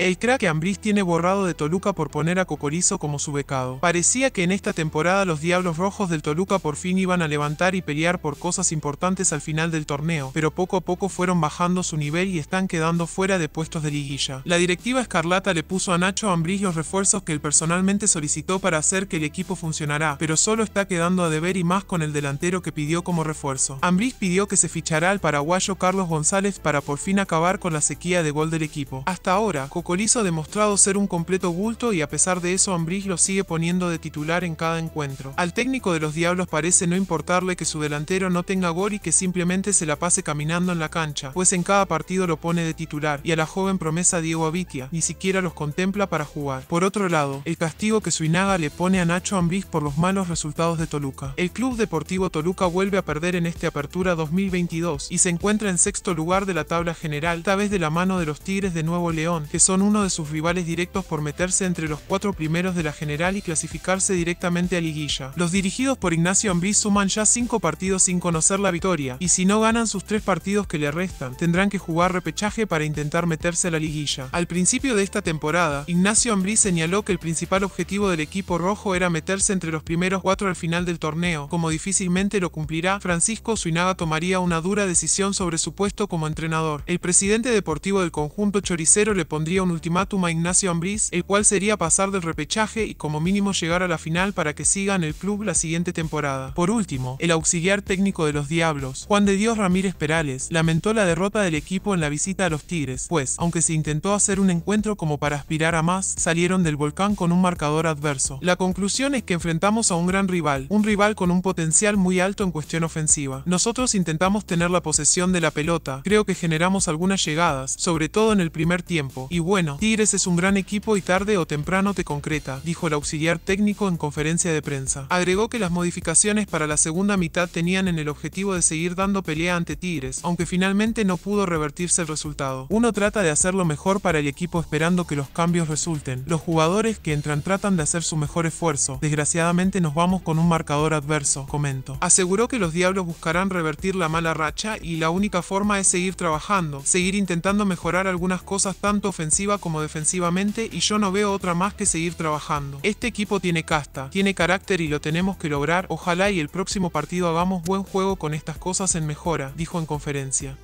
El crack que Ambriz tiene borrado de Toluca por poner a Cocorizo como su becado. Parecía que en esta temporada los Diablos Rojos del Toluca por fin iban a levantar y pelear por cosas importantes al final del torneo, pero poco a poco fueron bajando su nivel y están quedando fuera de puestos de liguilla. La directiva escarlata le puso a Nacho Ambriz los refuerzos que él personalmente solicitó para hacer que el equipo funcionara, pero solo está quedando a deber y más con el delantero que pidió como refuerzo. Ambriz pidió que se fichara al paraguayo Carlos González para por fin acabar con la sequía de gol del equipo. Hasta ahora, Colizo ha demostrado ser un completo bulto y a pesar de eso Ambriz lo sigue poniendo de titular en cada encuentro. Al técnico de los Diablos parece no importarle que su delantero no tenga gol y que simplemente se la pase caminando en la cancha, pues en cada partido lo pone de titular, y a la joven promesa Diego Abitia, ni siquiera los contempla para jugar. Por otro lado, el castigo que Suinaga le pone a Nacho Ambriz por los malos resultados de Toluca. El Club Deportivo Toluca vuelve a perder en esta apertura 2022 y se encuentra en sexto lugar de la tabla general, tal vez de la mano de los Tigres de Nuevo León, que son uno de sus rivales directos por meterse entre los cuatro primeros de la general y clasificarse directamente a liguilla. Los dirigidos por Ignacio Ambrí suman ya cinco partidos sin conocer la victoria, y si no ganan sus tres partidos que le restan, tendrán que jugar repechaje para intentar meterse a la liguilla. Al principio de esta temporada, Ignacio Ambrí señaló que el principal objetivo del equipo rojo era meterse entre los primeros cuatro al final del torneo, como difícilmente lo cumplirá, Francisco Suinaga tomaría una dura decisión sobre su puesto como entrenador. El presidente deportivo del conjunto choricero le pondría un ultimátum a Ignacio Ambriz, el cual sería pasar del repechaje y como mínimo llegar a la final para que siga en el club la siguiente temporada. Por último, el auxiliar técnico de los Diablos, Juan de Dios Ramírez Perales, lamentó la derrota del equipo en la visita a los Tigres, pues, aunque se intentó hacer un encuentro como para aspirar a más, salieron del volcán con un marcador adverso. La conclusión es que enfrentamos a un gran rival, un rival con un potencial muy alto en cuestión ofensiva. Nosotros intentamos tener la posesión de la pelota, creo que generamos algunas llegadas, sobre todo en el primer tiempo, y bueno, Tigres es un gran equipo y tarde o temprano te concreta, dijo el auxiliar técnico en conferencia de prensa. Agregó que las modificaciones para la segunda mitad tenían en el objetivo de seguir dando pelea ante Tigres, aunque finalmente no pudo revertirse el resultado. Uno trata de hacer lo mejor para el equipo esperando que los cambios resulten. Los jugadores que entran tratan de hacer su mejor esfuerzo. Desgraciadamente nos vamos con un marcador adverso, comentó. Aseguró que los diablos buscarán revertir la mala racha y la única forma es seguir trabajando, seguir intentando mejorar algunas cosas tanto ofensivas como defensivamente y yo no veo otra más que seguir trabajando. Este equipo tiene casta, tiene carácter y lo tenemos que lograr, ojalá y el próximo partido hagamos buen juego con estas cosas en mejora, dijo en conferencia.